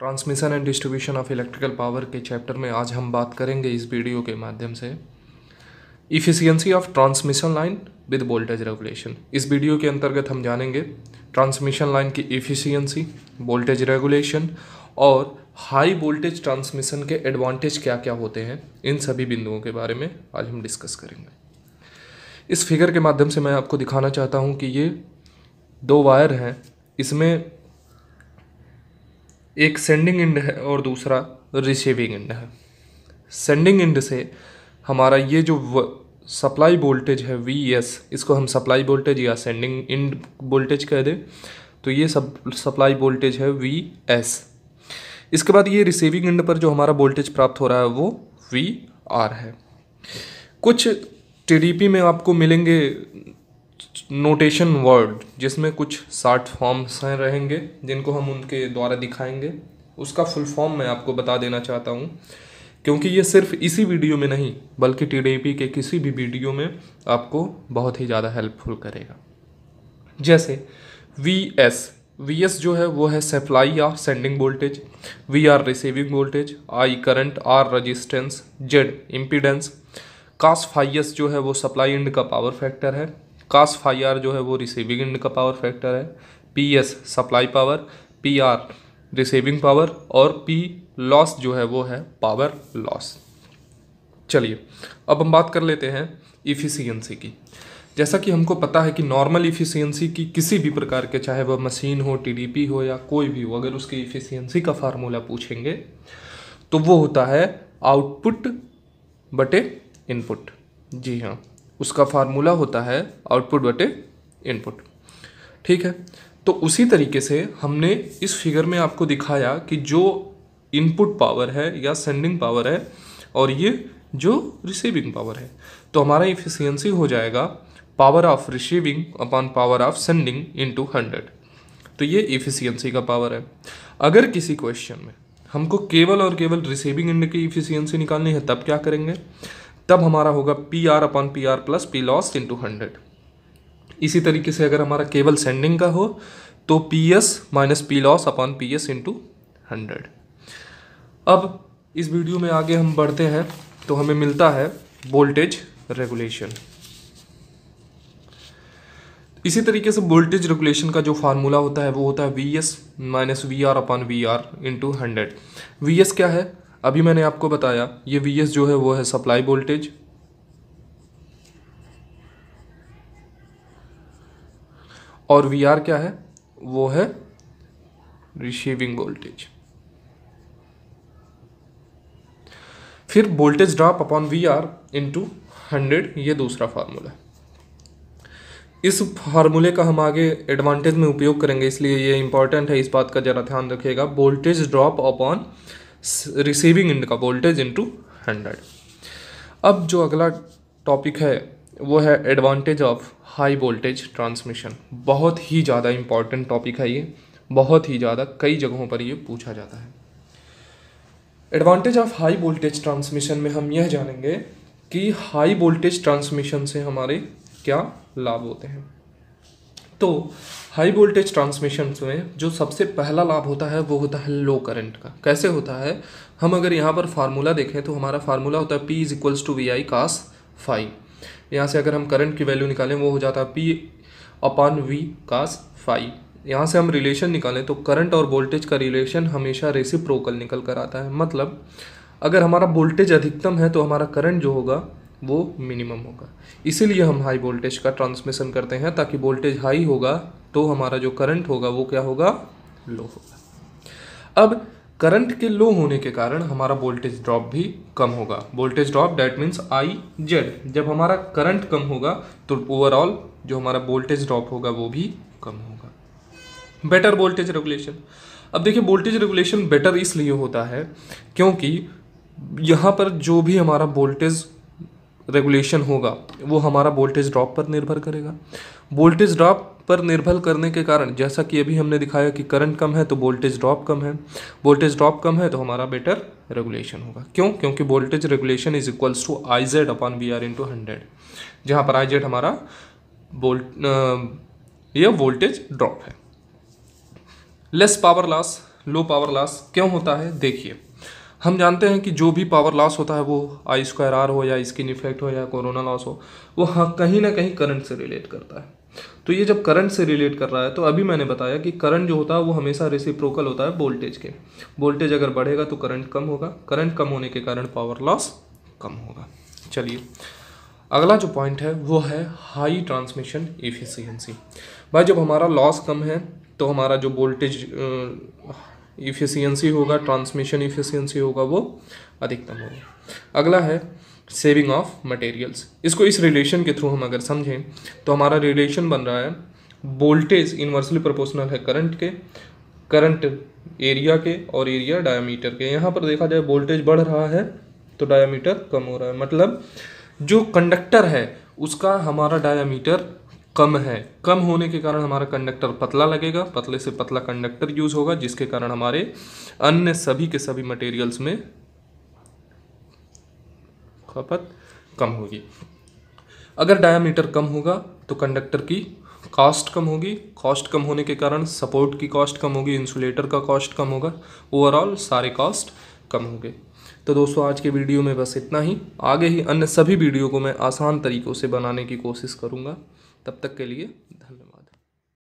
transmission and distribution of electrical power के chapter में आज हम बात करेंगे इस वीडियो के माध्यम से efficiency of transmission line with voltage regulation इस वीडियो के अंतर्गत हम जानेंगे ट्रांसमिशन लाइन की इफिशियंसी वोल्टेज रेगुलेशन और हाई वोल्टेज ट्रांसमिशन के एडवांटेज क्या क्या होते हैं इन सभी बिंदुओं के बारे में आज हम डिस्कस करेंगे इस फिगर के माध्यम से मैं आपको दिखाना चाहता हूँ कि ये दो वायर हैं इसमें एक सेंडिंग एंड है और दूसरा रिसीविंग एंड है सेंडिंग एंड से हमारा ये जो सप्लाई वोल्टेज है वी एस e इसको हम सप्लाई वोल्टेज या सेंडिंग इंड वोल्टेज कह दें तो ये सब सप्लाई वोल्टेज है वी एस e इसके बाद ये रिसीविंग एंड पर जो हमारा वोल्टेज प्राप्त हो रहा है वो वी आर है कुछ टीडीपी में आपको मिलेंगे नोटेशन वर्ड जिसमें कुछ साठ फॉर्म्स हैं रहेंगे जिनको हम उनके द्वारा दिखाएंगे उसका फुल फॉर्म मैं आपको बता देना चाहता हूँ क्योंकि ये सिर्फ इसी वीडियो में नहीं बल्कि टी के किसी भी वीडियो में आपको बहुत ही ज़्यादा हेल्पफुल करेगा जैसे वी एस वी एस जो है वो है सप्लाई या sending voltage V R receiving voltage I current R resistance Z impedance cos phi s जो है वो सप्लाई एंड का पावर फैक्टर है कास फाई आर जो है वो रिसीविंग एंड का पावर फैक्टर है P S supply power P R receiving power और पी लॉस जो है वो है पावर लॉस चलिए अब हम बात कर लेते हैं इफ़िशियंसी की जैसा कि हमको पता है कि नॉर्मल इफ़िशियंसी की किसी भी प्रकार के चाहे वह मशीन हो टीडीपी हो या कोई भी हो अगर उसकी इफ़िशियंसी का फार्मूला पूछेंगे तो वो होता है आउटपुट बटे इनपुट जी हाँ उसका फार्मूला होता है आउटपुट बटे इनपुट ठीक है तो उसी तरीके से हमने इस फिगर में आपको दिखाया कि जो इनपुट पावर है या सेंडिंग पावर है और ये जो रिसीविंग पावर है तो हमारा इफिशियंसी हो जाएगा power of receiving upon power of sending into hundred तो ये इफिशियंसी का पावर है अगर किसी क्वेश्चन में हमको केवल और केवल रिसीविंग एंड की इफिशियंसी निकालनी है तब क्या करेंगे तब हमारा होगा P R upon P R plus P loss into hundred इसी तरीके से अगर हमारा केवल सेंडिंग का हो तो P S minus P loss upon P S into hundred अब इस वीडियो में आगे हम बढ़ते हैं तो हमें मिलता है वोल्टेज रेगुलेशन इसी तरीके से वोल्टेज रेगुलेशन का जो फार्मूला होता है वो होता है V S minus V R upon V R into hundred V S क्या है अभी मैंने आपको बताया ये वी एस जो है वो है सप्लाई वोल्टेज और वी आर क्या है वो है रिसीविंग वोल्टेज फिर voltage drop upon V R into hundred ये दूसरा फार्मूला इस फार्मूले का हम आगे एडवांटेज में उपयोग करेंगे इसलिए ये इंपॉर्टेंट है इस बात का ज़रा ध्यान रखिएगा voltage drop upon receiving end का वोल्टेज टू हंड्रेड अब जो अगला टॉपिक है वो है advantage of high voltage transmission बहुत ही ज़्यादा इम्पॉर्टेंट टॉपिक है ये बहुत ही ज़्यादा कई जगहों पर ये पूछा जाता है advantage of high voltage transmission में हम यह जानेंगे कि हाई वोल्टेज ट्रांसमिशन से हमारे क्या लाभ होते हैं तो हाई वोल्टेज ट्रांसमिशन में जो सबसे पहला लाभ होता है वो होता है लो करंट का कैसे होता है हम अगर यहाँ पर फार्मूला देखें तो हमारा फार्मूला होता है P is equals to V I cos phi यहाँ से अगर हम करंट की वैल्यू निकालें वो हो जाता है P upon V cos phi यहाँ से हम रिलेशन निकालें तो करंट और वोल्टेज का रिलेशन हमेशा रेसिप्रोकल निकल कर आता है मतलब अगर हमारा वोल्टेज अधिकतम है तो हमारा करंट जो होगा वो मिनिमम होगा इसीलिए हम हाई वोल्टेज का ट्रांसमिशन करते हैं ताकि वोल्टेज हाई होगा तो हमारा जो करंट होगा वो क्या होगा लो होगा अब करंट के लो होने के कारण हमारा वोल्टेज ड्रॉप भी कम होगा voltage drop that means I Z जब हमारा करंट कम होगा तो ओवरऑल जो हमारा वोल्टेज ड्रॉप होगा वो भी कम होगा बेटर वोल्टेज रेगुलेशन अब देखिए वोल्टेज रेगुलेशन बेटर इसलिए होता है क्योंकि यहाँ पर जो भी हमारा वोल्टेज रेगुलेशन होगा वो हमारा वोल्टेज ड्रॉप पर निर्भर करेगा वोल्टेज ड्रॉप पर निर्भर करने के कारण जैसा कि अभी हमने दिखाया कि करंट कम है तो वोल्टेज ड्रॉप कम है वोल्टेज ड्रॉप कम है तो हमारा बेटर रेगुलेशन होगा क्यों क्योंकि voltage regulation is equals to I Z upon V R into hundred जहाँ पर आई जेड हमारा वोल्ट ये वोल्टेज ड्रॉप है less power loss low power loss क्यों होता है देखिए हम जानते हैं कि जो भी पावर लॉस होता है वो आई स्क्वायर आर हो या स्किन इफेक्ट हो या कोरोना लॉस हो वो हाँ कहीं ना कहीं करंट से रिलेट करता है तो ये जब करंट से रिलेट कर रहा है तो अभी मैंने बताया कि करंट जो होता है वो हमेशा रेसिप्रोकल होता है वोल्टेज के वोल्टेज अगर बढ़ेगा तो करंट कम होगा करंट कम होने के कारण पावर लॉस कम होगा चलिए अगला जो पॉइंट है वो है हाई ट्रांसमिशन इफिशियंसी भाई जब हमारा लॉस कम है तो हमारा जो वोल्टेज इफिशियंसी होगा ट्रांसमिशन इफिशियंसी होगा वो अधिकतम होगा अगला है सेविंग ऑफ मटेरियल्स इसको इस रिलेशन के थ्रू हम अगर समझें तो हमारा रिलेशन बन रहा है वोल्टेज इन्वर्सली प्रोपोर्शनल है करंट के करंट एरिया के और एरिया डायामीटर के यहाँ पर देखा जाए वोल्टेज बढ़ रहा है तो डायामीटर कम हो रहा है मतलब जो कंडक्टर है उसका हमारा डायामीटर कम है कम होने के कारण हमारा कंडक्टर पतला लगेगा पतले से पतला कंडक्टर यूज़ होगा जिसके कारण हमारे अन्य सभी के सभी मटेरियल्स में खपत कम होगी अगर डायामीटर कम होगा तो कंडक्टर की कॉस्ट कम होगी कॉस्ट कम होने के कारण सपोर्ट की कॉस्ट कम होगी इंसुलेटर का कॉस्ट कम होगा ओवरऑल सारे कॉस्ट कम होंगे तो दोस्तों आज के वीडियो में बस इतना ही आगे ही अन्य सभी वीडियो को मैं आसान तरीक़ों से बनाने की कोशिश करूँगा तब तक के लिए